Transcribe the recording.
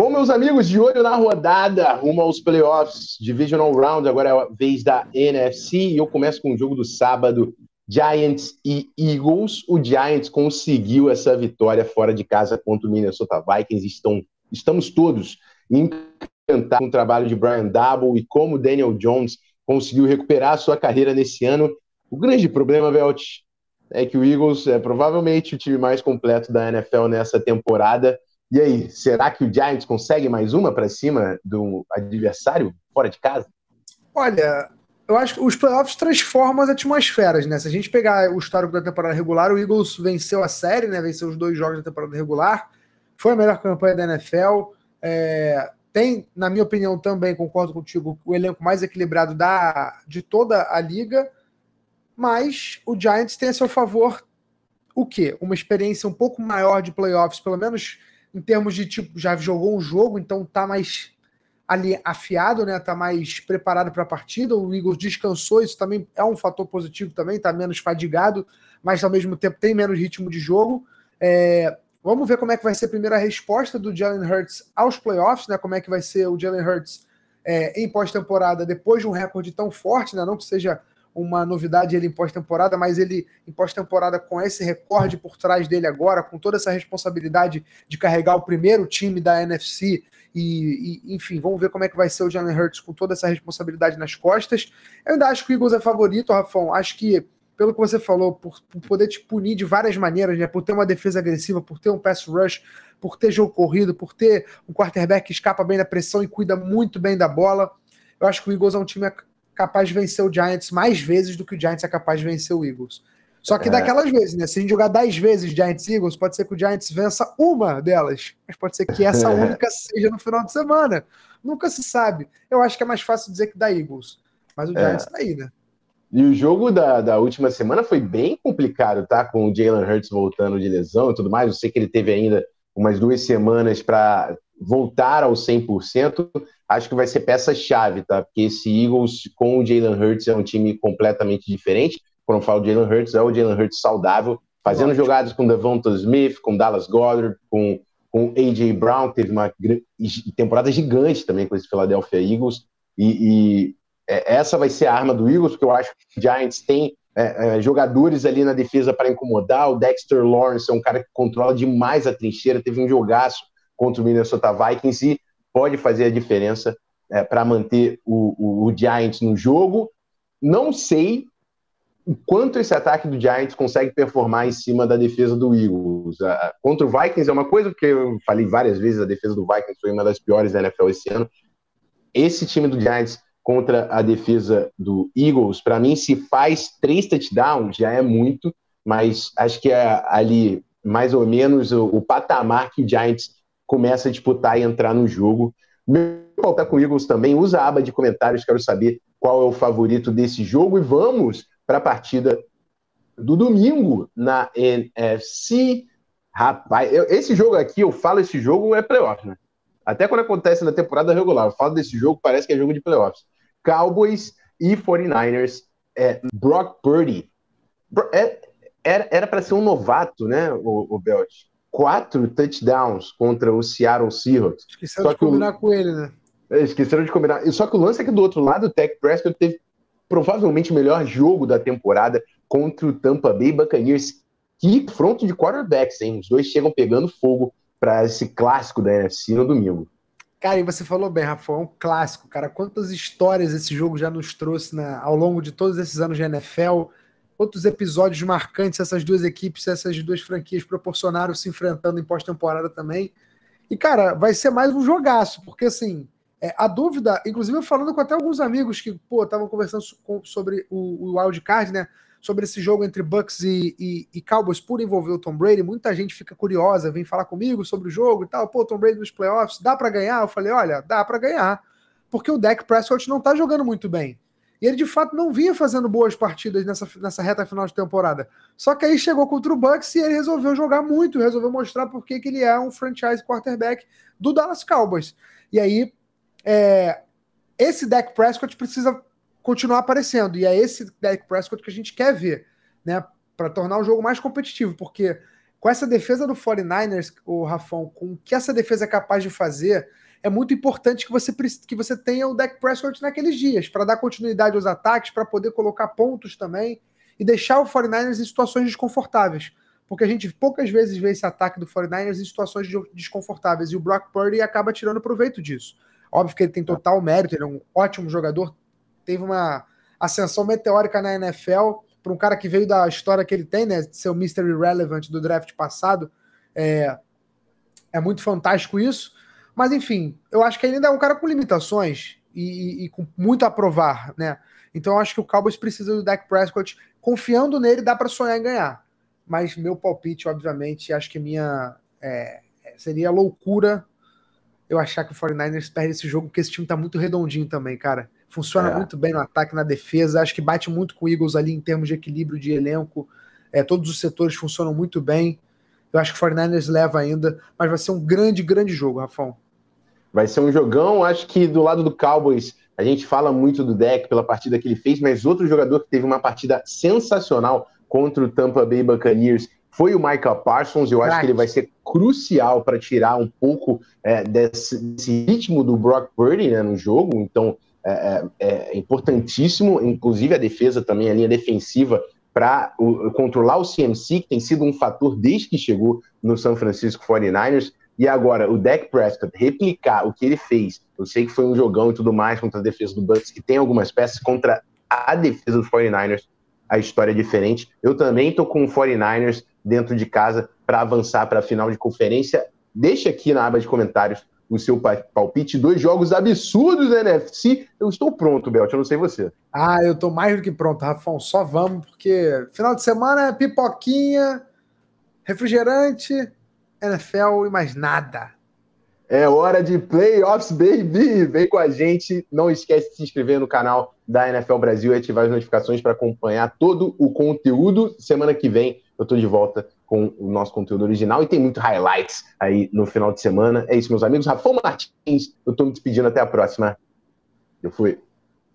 Bom, meus amigos, de olho na rodada, rumo aos playoffs, Divisional Round, agora é a vez da NFC, e eu começo com o jogo do sábado, Giants e Eagles. O Giants conseguiu essa vitória fora de casa contra o Minnesota Vikings, estão, estamos todos encantados com o trabalho de Brian Double e como Daniel Jones conseguiu recuperar a sua carreira nesse ano. O grande problema, Velt, é que o Eagles é provavelmente o time mais completo da NFL nessa temporada, e aí, será que o Giants consegue mais uma para cima do adversário fora de casa? Olha, eu acho que os playoffs transformam as atmosferas, né? Se a gente pegar o histórico da temporada regular, o Eagles venceu a série, né? Venceu os dois jogos da temporada regular, foi a melhor campanha da NFL. É... tem, na minha opinião, também concordo contigo, o elenco mais equilibrado da, de toda a liga. Mas o Giants tem a seu favor o quê? Uma experiência um pouco maior de playoffs, pelo menos em termos de tipo, já jogou um jogo, então tá mais ali afiado, né? Tá mais preparado para a partida. O Eagles descansou, isso também é um fator positivo também, tá menos fadigado, mas ao mesmo tempo tem menos ritmo de jogo. É... Vamos ver como é que vai ser a primeira resposta do Jalen Hurts aos playoffs, né? Como é que vai ser o Jalen Hurts é, em pós-temporada depois de um recorde tão forte, né? Não que seja uma novidade ele em pós-temporada, mas ele em pós-temporada com esse recorde por trás dele agora, com toda essa responsabilidade de carregar o primeiro time da NFC e, e, enfim, vamos ver como é que vai ser o Jalen Hurts com toda essa responsabilidade nas costas. Eu ainda acho que o Eagles é favorito, Rafão. Acho que pelo que você falou, por, por, poder te punir de várias maneiras, né? Por ter uma defesa agressiva, por ter um pass rush, por ter jogo corrido, por ter um quarterback que escapa bem da pressão e cuida muito bem da bola. Eu acho que o Eagles é um time capaz de vencer o Giants mais vezes do que o Giants é capaz de vencer o Eagles. Só que é. daquelas vezes, né? Se a gente jogar 10 vezes Giants Eagles, pode ser que o Giants vença uma delas, mas pode ser que essa única seja no final de semana. Nunca se sabe. Eu acho que é mais fácil dizer que dá Eagles, mas o é. Giants é. tá aí, né? E o jogo da, da última semana foi bem complicado, tá? Com o Jalen Hurts voltando de lesão e tudo mais. Eu sei que ele teve ainda umas duas semanas para voltar ao 100%, acho que vai ser peça-chave, tá? Porque esse Eagles com o Jalen Hurts é um time completamente diferente. Quando eu falo Jalen Hurts, é o Jalen Hurts saudável, fazendo Ótimo. jogadas com Devonta Smith, com Dallas Goddard, com, com A.J. Brown, teve uma temporada gigante também com esse Philadelphia Eagles. E, e é, essa vai ser a arma do Eagles, porque eu acho que o Giants tem é, é, jogadores ali na defesa para incomodar. O Dexter Lawrence é um cara que controla demais a trincheira, teve um jogaço contra o Minnesota Vikings e pode fazer a diferença é, para manter o, o, o, Giants no jogo. Não sei o quanto esse ataque do Giants consegue performar em cima da defesa do Eagles. A, contra o Vikings é uma coisa, porque eu falei várias vezes, a defesa do Vikings foi uma das piores da NFL esse ano. Esse time do Giants contra a defesa do Eagles, para mim, se faz três touchdowns, já é muito, mas acho que é ali mais ou menos o, o patamar que o Giants começa a disputar e entrar no jogo. Meu pauta tá com o Eagles também usa a aba de comentários, quero saber qual é o favorito desse jogo e vamos para a partida do domingo na NFC. Rapaz, eu, esse jogo aqui, eu falo esse jogo é playoff, né? Até quando acontece na temporada regular, eu falo desse jogo, parece que é jogo de playoffs. Cowboys e 49ers, é, Brock Purdy. Bro, é, era para ser um novato, né, o, o Belt? quatro touchdowns contra o Seattle Seahawks. Esqueceram Só de combinar o... com ele, né? É, esqueceram de combinar. Só que o lance é que do outro lado, o Tech Prescott teve provavelmente o melhor jogo da temporada contra o Tampa Bay Buccaneers. Que fronte de quarterbacks, hein? Os dois chegam pegando fogo para esse clássico da NFC no domingo. Cara, e você falou bem, Rafa, é um clássico, cara. Quantas histórias esse jogo já nos trouxe na, ao longo de todos esses anos de NFL, outros episódios marcantes essas duas equipes, essas duas franquias proporcionaram se enfrentando em pós-temporada também. E, cara, vai ser mais um jogaço, porque assim, é, a dúvida, inclusive eu falando com até alguns amigos que, pô, estavam conversando com, sobre o, o wildcard, né? Sobre esse jogo entre Bucks e, e, e, Cowboys por envolver o Tom Brady. Muita gente fica curiosa, vem falar comigo sobre o jogo e tal. Pô, Tom Brady nos playoffs, dá para ganhar? Eu falei, olha, dá para ganhar. Porque o Dak Prescott não tá jogando muito bem. E ele de fato não vinha fazendo boas partidas nessa, nessa reta final de temporada. Só que aí chegou contra o Bucks e ele resolveu jogar muito, resolveu mostrar por que ele é um franchise quarterback do Dallas Cowboys. E aí, é, esse Dak Prescott precisa continuar aparecendo. E é esse Dak Prescott que a gente quer ver, né? Para tornar o jogo mais competitivo, porque com essa defesa do 49ers, o Rafão, com o que essa defesa é capaz de fazer, é muito importante que você, que você tenha o Deck Prescott naqueles dias, para dar continuidade aos ataques, para poder colocar pontos também e deixar o 49ers em situações desconfortáveis. Porque a gente poucas vezes vê esse ataque do 49ers em situações desconfortáveis e o Brock Purdy acaba tirando proveito disso. Óbvio que ele tem total mérito, ele é um ótimo jogador, teve uma ascensão meteórica na NFL para um cara que veio da história que ele tem, né? Seu mystery relevant do draft passado. É, é muito fantástico isso. Mas, enfim, eu acho que ele ainda é um cara com limitações e, e, e com muito a provar, né? Então eu acho que o Cowboys precisa do Dak Prescott. Confiando nele, dá para sonhar em ganhar. Mas meu palpite, obviamente, acho que minha. É, é seria loucura eu achar que o 49ers perde esse jogo, porque esse time tá muito redondinho também, cara. Funciona é. muito bem no ataque, na defesa. Acho que bate muito com o Eagles ali em termos de equilíbrio de elenco. É, todos os setores funcionam muito bem. Eu acho que o 49ers leva ainda, mas vai ser um grande, grande jogo, Rafão. Vai ser um jogão, acho que do lado do Cowboys, a gente fala muito do deck pela partida que ele fez, mas outro jogador que teve uma partida sensacional contra o Tampa Bay Buccaneers foi o Michael Parsons. Eu acho que ele vai ser crucial para tirar um pouco é, desse, desse, ritmo do Brock Purdy né, no jogo. Então, é, é, é importantíssimo, inclusive a defesa também, a linha defensiva, para controlar o CMC, que tem sido um fator desde que chegou no São Francisco 49ers. E agora, o Dak Prescott replicar o que ele fez, eu sei que foi um jogão e tudo mais contra a defesa do Bucks, que tem algumas peças contra a defesa dos 49ers, a história é diferente. Eu também tô com o 49ers dentro de casa para avançar para a final de conferência. Deixe aqui na aba de comentários o seu palpite. Dois jogos absurdos da NFC. Eu estou pronto, Belt, eu não sei você. Ah, eu estou mais do que pronto, Rafão. Só vamos, porque final de semana é pipoquinha, refrigerante, NFL e mais nada. É hora de playoffs, baby! Vem com a gente. Não esquece de se inscrever no canal da NFL Brasil e ativar as notificações para acompanhar todo o conteúdo. Semana que vem eu estou de volta com o nosso conteúdo original e tem muito highlights aí no final de semana. É isso, meus amigos. Rafa Martins, eu estou me despedindo. Até a próxima. Eu fui.